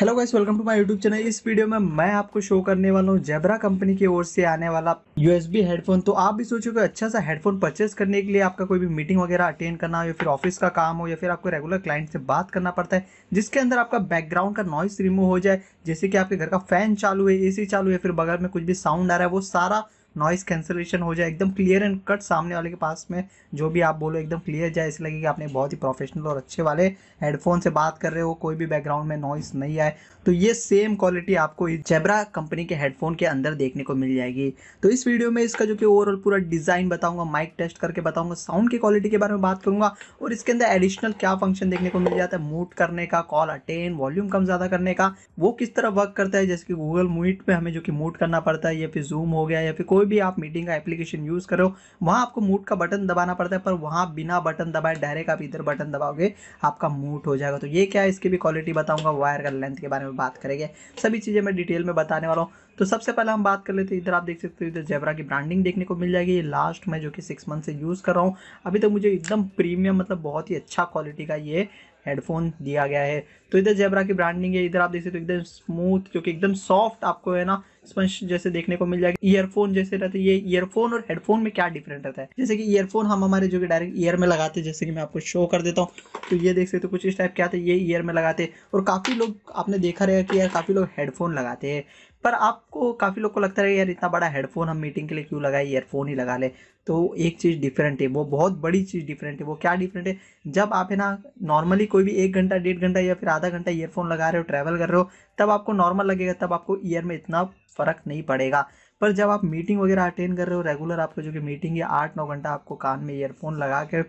hello guys welcome to my YouTube channel इस वीडियो में मैं आपको शो करने वाला हूँ जेबरा कंपनी की ओर से आने वाला यूएसबी हेडफोन तो आप भी सोचो कि अच्छा सा हेडफोन परचेस करने के लिए आपका कोई भी मीटिंग वगैरह अटेंड करना हो या फिर ऑफिस का काम हो या फिर आपको रेगुलर क्लाइंट से बात करना पड़ता है जिसके अंदर आपका बैकग्राउंड का नॉइस रिमूव हो जाए जैसे कि आपके घर का फैन चालू है ए चालू है फिर बगल में कुछ भी साउंड आ रहा है वो सारा नॉइस कैंसिलेशन हो जाए एकदम क्लियर एंड कट सामने वाले के पास में जो भी आप बोलो एकदम क्लियर जाए ऐसे लगे कि आपने बहुत ही प्रोफेशनल और अच्छे वाले हेडफोन से बात कर रहे हो कोई भी बैकग्राउंड में नॉइस नहीं आए तो ये सेम क्वालिटी आपको जेबरा कंपनी के हेडफोन के अंदर देखने को मिल जाएगी तो इस वीडियो में इसका जो कि ओवरऑल पूरा डिज़ाइन बताऊंगा माइक टेस्ट करके बताऊंगा साउंड की क्वालिटी के बारे में बात करूंगा और इसके अंदर एडिशनल क्या फंक्शन देखने को मिल जाता है मूट करने का कॉल अटेन वॉल्यूम कम ज़्यादा करने का वो किस तरह वर्क करता है जैसे कि गूगल मूट पे हमें जो कि मूट करना पड़ता है या फिर जूम हो गया या फिर कोई कोई भी आप मीटिंग का एप्लीकेशन यूज़ करो वहां आपको मूट का बटन दबाना पड़ता है पर वहां बिना बटन दबाए डायरेक्ट आप इधर बटन दबाओगे आपका मूट हो जाएगा तो ये क्या है इसकी भी क्वालिटी बताऊंगा वायर का लेंथ के बारे में बात करेंगे सभी चीज़ें मैं डिटेल में बताने वाला हूँ तो सबसे पहले हम बात कर लेते हैं इधर आप देख सकते हो इधर जेबरा की ब्रांडिंग देखने को मिल जाएगी ये लास्ट में जो कि सिक्स मंथ से यूज़ कर रहा हूँ अभी तक तो मुझे एकदम प्रीमियम मतलब बहुत ही अच्छा क्वालिटी का ये हेडफोन दिया गया है तो इधर जेबरा की ब्रांडिंग है इधर आप देख सकते हो तो एकदम स्मूथ जो कि एकदम सॉफ्ट आपको है ना स्पंज जैसे देखने को मिल जाएगा ईयरफोन जैसे रहते ये ईयरफोन और हेडफोन में क्या डिफरेंट रहता है जैसे कि ईयरफोन हम हमारे जो कि डायरेक्ट ईयर में लगाते हैं जैसे कि मैं आपको शो कर देता हूँ तो ये देख सकते हो तो कुछ इस टाइप क्या था ये ईयर में लगाते और काफ़ी लोग आपने देखा रहेगा कि यार काफ़ी लोग हेडफोन लगाते हैं पर आपको काफ़ी लोग को लगता है यार इतना बड़ा हेडफोन हम मीटिंग के लिए क्यों लगाए ईयरफोन ही लगा ले तो एक चीज़ डिफरेंट है वो बहुत बड़ी चीज़ डिफरेंट है वो क्या डिफरेंट है जब आप है ना नॉर्मली कोई भी एक घंटा डेढ़ घंटा या फिर आधा घंटा ईयरफोन लगा रहे हो ट्रैवल कर रहे हो तब आपको नॉर्मल लगेगा तब आपको ईयर में इतना फ़र्क नहीं पड़ेगा पर जब आप मीटिंग वगैरह अटेंड कर रहे हो रेगुलर आपको जो कि मीटिंग है आठ नौ घंटा आपको कान में ईयरफोन लगा के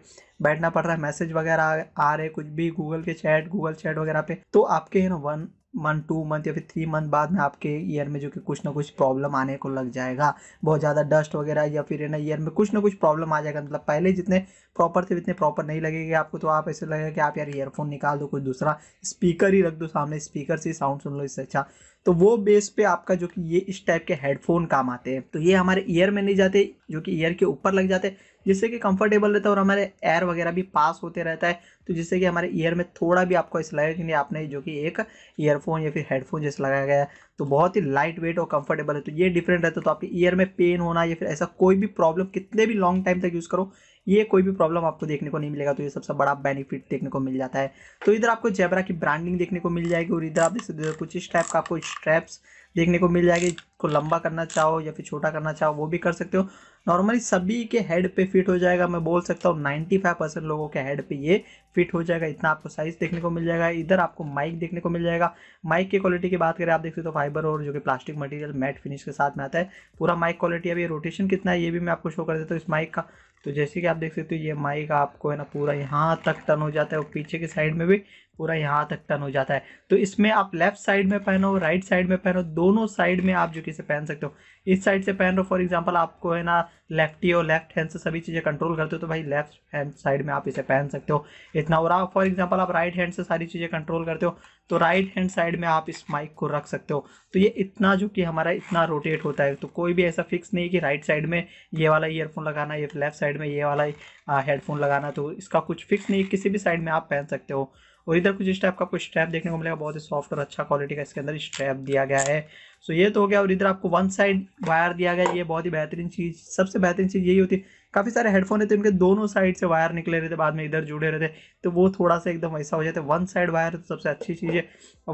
बैठना पड़ रहा है मैसेज वगैरह आ रहे कुछ भी गूगल के चैट गूगल चैट वगैरह पे तो आपके है ना वन मंथ टू मंथ या फिर थ्री मंथ बाद में आपके ईयर में जो कि कुछ ना कुछ प्रॉब्लम आने को लग जाएगा बहुत ज़्यादा डस्ट वगैरह या फिर है ना ईयर में कुछ ना कुछ प्रॉब्लम आ जाएगा मतलब पहले जितने प्रॉपर थे उतने प्रॉपर नहीं लगेंगे आपको तो आप ऐसे लगेगा कि आप यार ईयरफोन निकाल दो कोई दूसरा स्पीकर ही रख दो सामने स्पीकर से साउंड सुन लो इससे अच्छा तो वो बेस पे आपका जो कि ये इस टाइप के हेडफोन काम आते हैं तो ये हमारे ईयर में नहीं जाते जो कि ईयर के ऊपर लग जाते हैं जिससे कि कंफर्टेबल रहता है और हमारे एयर वगैरह भी पास होते रहता है तो जिससे कि हमारे ईयर में थोड़ा भी आपको इस लगेगा कि नहीं आपने जो कि एक ईयरफोन या फिर हेडफोन जैसे लगाया गया है तो बहुत ही लाइट वेट और कंफर्टेबल है तो ये डिफरेंट रहता है तो आपके ईयर में पेन होना या फिर ऐसा कोई भी प्रॉब्लम कितने भी लॉन्ग टाइम तक यूज़ करो ये कोई भी प्रॉब्लम आपको देखने को नहीं मिलेगा तो ये सबसे बड़ा बेनिफिट देखने को मिल जाता है तो इधर आपको जेबरा की ब्रांडिंग देखने को मिल जाएगी और इधर आप देख सकते कुछ इस टाइप का आपको स्ट्रैप्स देखने को मिल जाएगी को लंबा करना चाहो या फिर छोटा करना चाहो वो भी कर सकते हो नॉर्मली सभी के हेड पे फिट हो जाएगा मैं बोल सकता हूँ 95 परसेंट लोगों के हेड पे ये फिट हो जाएगा इतना आपको साइज़ देखने को मिल जाएगा इधर आपको माइक देखने को मिल जाएगा माइक की क्वालिटी की बात करें आप देख सकते हो तो फाइबर और जो कि प्लास्टिक मटेरियल मैट फिनिश के साथ में आता है पूरा माइक क्वालिटी अभी रोटेशन कितना है ये भी मैं आपको शो कर देता हूँ इस माइक का तो जैसे कि आप देख सकते हो ये माइक आपको है ना पूरा यहाँ तक टर्न हो जाता है और पीछे के साइड में भी पूरा यहाँ तक टर्न हो जाता है तो इसमें आप लेफ्ट साइड में पहनो राइट साइड में पहनो दोनों साइड में आप कि इसे पहन सकते हो इस साइड से पहन रहे हो फॉर एग्जाम्पल आपको है ना लेफ्टी और लेफ्ट हैंड से सभी चीज़ें कंट्रोल करते हो तो भाई लेफ्ट हैंड साइड में आप इसे पहन सकते हो इतना और आप फॉर एग्जाम्पल आप राइट हैंड से सारी चीज़ें कंट्रोल करते हो तो राइट हैंड साइड में आप इस माइक को रख सकते हो तो ये इतना जो कि हमारा इतना रोटेट होता है तो कोई भी ऐसा फिक्स नहीं कि राइट साइड में ये वाला ईयरफोन लगाना या लेफ्ट साइड में ये वाला हेडफोन लगाना तो इसका कुछ फिक्स नहीं किसी भी साइड में आप पहन सकते हो और इधर कुछ इस टाइप का आपको स्ट्रैप देखने को मिलेगा बहुत ही सॉफ्ट और अच्छा क्वालिटी का इसके अंदर स्ट्रैप दिया गया है सो ये तो हो गया और इधर आपको वन साइड वायर दिया गया ये बहुत ही बेहतरीन चीज़ सबसे बेहतरीन चीज़ यही होती है काफ़ी सारे हेडफोन रहते तो इनके दोनों साइड से वायर निकले रहते बाद में इधर जुड़े रहते तो वो थोड़ा सा एकदम ऐसा हो जाता है वन साइड वायर तो सबसे अच्छी चीज़ है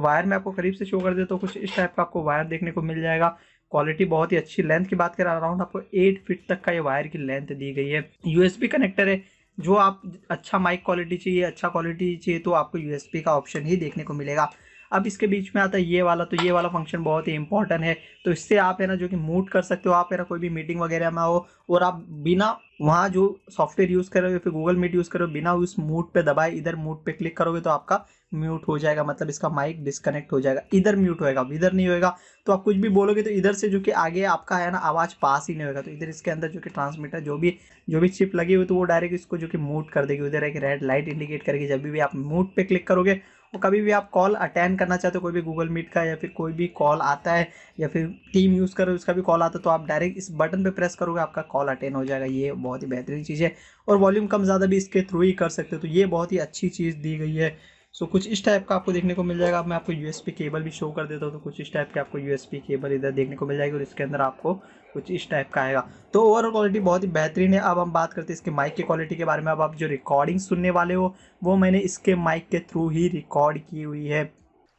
वायर में आपको करीब से शो कर दे तो कुछ इस टाइप का आपको वायर देखने को मिल जाएगा क्वालिटी बहुत ही अच्छी लेंथ की बात करें अराउंड आपको एट फिट तक का ये वायर की लेंथ दी गई है यूएसबी कनेक्टर है जो आप अच्छा माइक क्वालिटी चाहिए अच्छा क्वालिटी चाहिए तो आपको यू का ऑप्शन ही देखने को मिलेगा अब इसके बीच में आता है ये वाला तो ये वाला फंक्शन बहुत ही इंपॉर्टेंट है तो इससे आप है ना जो कि मूट कर सकते हो आप है ना कोई भी मीटिंग वगैरह में हो और आप बिना वहाँ जो सॉफ्टवेयर यूज़ करोगे फिर गूगल मीट यूज़ करो बिना उस मूट पे दबाए इधर मूट पे क्लिक करोगे तो आपका म्यूट हो जाएगा मतलब इसका माइक डिस्कनेक्ट हो जाएगा इधर म्यूट होएगा इधर नहीं होएगा तो आप कुछ भी बोलोगे तो इधर से जो कि आगे आपका है ना आवाज़ पास ही नहीं होगा तो इधर इसके अंदर जो कि ट्रांसमीटर जो भी जो भी चिप लगी हुई तो वो डायरेक्ट इसको जो कि मूट कर देगी उधर एक रेड लाइट इंडिकेट करेगी जब भी आप मूट पर क्लिक करोगे और कभी भी आप कॉल अटेंड करना चाहते हो कोई भी गूगल मीट का या फिर कोई भी कॉल आता है या फिर टीम यूज़ करो उसका भी कॉल आता है तो आप डायरेक्ट इस बटन पे प्रेस करोगे आपका कॉल अटेंड हो जाएगा ये बहुत ही बेहतरीन चीज़ है और वॉल्यूम कम ज़्यादा भी इसके थ्रू ही कर सकते हो तो ये बहुत ही अच्छी चीज़ दी गई है सो कुछ इस टाइप का आपको देखने को मिल जाएगा मैं आपको यूएसपी केबल भी शो कर देता हूँ तो कुछ इस टाइप के आपको यूएसपी केबल इधर देखने को मिल जाएगी और इसके अंदर आपको कुछ इस टाइप का आएगा तो ओवरऑल क्वालिटी बहुत ही बेहतरीन है अब हम बात करते हैं इसके माइक की क्वालिटी के बारे में अब आप जो रिकॉर्डिंग सुनने वाले हो वो मैंने इसके माइक के थ्रू ही रिकॉर्ड की हुई है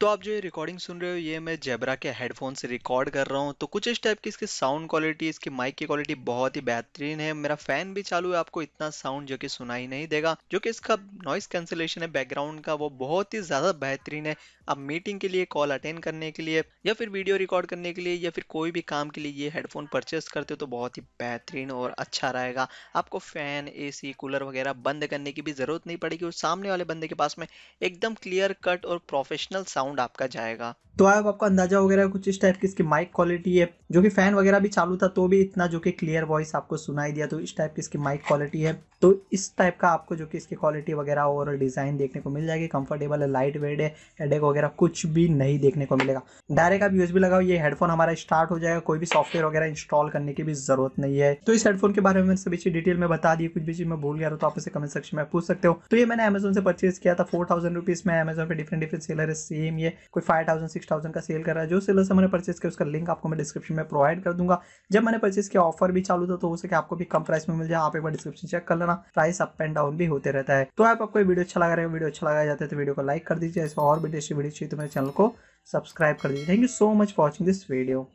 तो आप जो ये रिकॉर्डिंग सुन रहे हो ये मैं जेबरा के हेडफोन से रिकॉर्ड कर रहा हूँ तो कुछ इस टाइप की इसकी साउंड क्वालिटी इसकी माइक की क्वालिटी बहुत ही बेहतरीन है मेरा फैन भी चालू है आपको इतना साउंड जो कि सुनाई नहीं देगा जो कि इसका नॉइस कैंसिलेशन है बैकग्राउंड का वो बहुत ही ज़्यादा बेहतरीन है आप मीटिंग के लिए कॉल अटेंड करने के लिए या फिर वीडियो रिकॉर्ड करने के लिए या फिर कोई भी काम के लिए ये हेडफोन परचेस करते हो तो बहुत ही बेहतरीन और अच्छा रहेगा आपको फैन ए कूलर वगैरह बंद करने की भी ज़रूरत नहीं पड़ेगी और सामने वाले बंदे के पास में एकदम क्लियर कट और प्रोफेशनल साउंड राउंड आपका जाएगा तो अब आपका अंदाजा वगैरह कुछ इस टाइप की इसकी माइक क्वालिटी है जो कि फैन वगैरह भी चालू था तो भी इतना जो कि क्लियर वॉइस आपको सुनाई दिया तो इस टाइप की इसकी माइक क्वालिटी है तो इस टाइप का आपको जो कि इसकी क्वालिटी वगैरह और डिज़ाइन देखने को मिल जाएगी कंफर्टेबल है लाइट वेट है हेडेक वगैरह कुछ भी नहीं देखने को मिलेगा डायरेक्ट आप यूएसबी लगाओ ये हेडफोन हमारा स्टार्ट हो जाएगा कोई भी सॉफ्टवेयर वगैरह इंस्टॉल करने की भी जरूरत नहीं है तो इस हेडफोन के बारे में सभी चीज डिटेल में बता दी कुछ भी चीज में भूल गया तो आप इसे कमेंट सेक्शन में पूछ सकते हो तो ये मैंने अमेजोन से परचेज किया था फोर थाउजेंड रुपीज में अमेजोन पर डिफरेंट डिफरेंट सेलर है सेम ये कोई फाइव थाउजेंड सिक्स थाउजेंड का सेल कर रहा है जो सेलर से मैंने परचेस किया उसका लिंक आपको मैं डिस्क्रिप्शन में प्रोवाइड कर दूंगा जब मैंने परचेस किया ऑफर भी चालू था तो हो सके आपको भी कम प्राइस में मिल जाए आप एक बार डिस्क्रिप्शन चेक कर लेना प्राइस अप एंड डाउन भी होते रहता है तो आप आपको वीडियो अच्छा लगा रहे है वीडियो अच्छा लगाया जाता है तो वीडियो को लाइक कर दीजिए ऐसे और भी टेस्टी वीडियो चाहिए तो मेरे चैनल को सब्सक्राइब कर दीजिए thank you so much watching this video